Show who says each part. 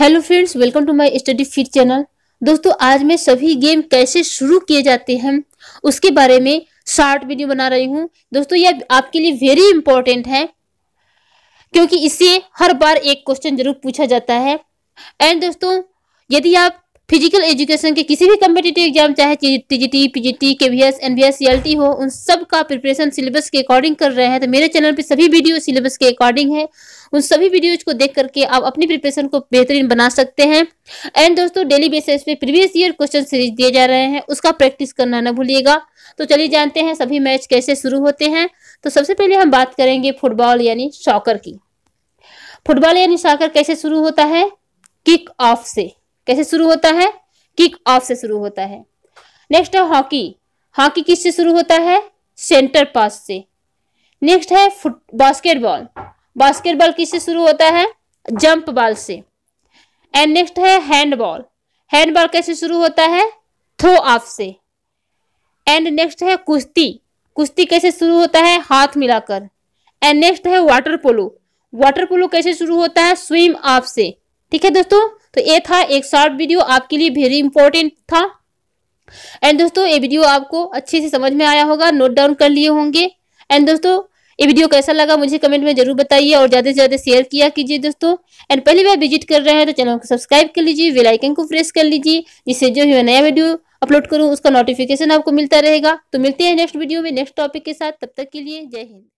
Speaker 1: hello friends welcome to my Study Fit channel दोस्तों आज मैं सभी गेम कैसे शुरू किए जाते हैं उसके बारे में शॉर्ट वीडियो बना रही हूँ दोस्तों यह आपके लिए वेरी इंपॉर्टेंट है क्योंकि इससे हर बार एक क्वेश्चन जरूर पूछा जाता है एंड दोस्तों यदि आप फिजिकल एजुकेशन के किसी भी कम्पिटेटिव एग्जाम चाहे TGT PGT KVS L T हो उन सब का प्रिपरेशन सिलेबस के अकॉर्डिंग कर रहे हैं तो मेरे चैनल पे सभी वीडियो सिलेबस के अकॉर्डिंग है उन सभी वीडियोज को देख करके आप अपनी प्रिपरेशन को बेहतरीन बना सकते हैं एंड दोस्तों डेली बेसिस पे प्रीवियस ईयर क्वेश्चन सीरीज दिए जा रहे हैं उसका प्रैक्टिस करना ना भूलिएगा तो चलिए जानते हैं सभी मैच कैसे शुरू होते हैं तो सबसे पहले हम बात करेंगे फुटबॉल यानी शॉकर की फुटबॉल यानी शॉकर कैसे शुरू होता है किक ऑफ से कैसे शुरू होता है किक ऑफ से शुरू होता है नेक्स्ट है हॉकी हॉकी किस से शुरू होता है सेंटर पास से नेक्स्ट है फुट बास्केटबॉल बास्केटबॉल किस से शुरू होता है जंप बॉल से एंड नेक्स्ट है हैंडबॉल हैंडबॉल कैसे शुरू होता है थ्रो ऑफ से एंड नेक्स्ट है कुश्ती कुश्ती कैसे शुरू होता है हाथ मिलाकर एंड नेक्स्ट है वाटर पोलो वाटर पोलो कैसे शुरू होता है स्विम ऑफ से ठीक है दोस्तों तो ये था एक शॉर्ट वीडियो आपके लिए वेरी इंपॉर्टेंट था एंड दोस्तों ये वीडियो आपको अच्छे से समझ में आया होगा नोट डाउन कर लिए होंगे एंड दोस्तों ये वीडियो कैसा लगा मुझे कमेंट में जरूर बताइए और ज़्यादा से ज़्यादा शेयर किया कीजिए दोस्तों एंड पहली बार विजिट कर रहे हैं तो चैनल को सब्सक्राइब कर लीजिए बेल आइकन को प्रेस कर लीजिए जिससे जो मैं नया वीडियो अपलोड करूँ उसका नोटिफिकेशन आपको मिलता रहेगा तो मिलते हैं नेक्स्ट वीडियो में नेक्स्ट टॉपिक के साथ तब तक के लिए जय हिंद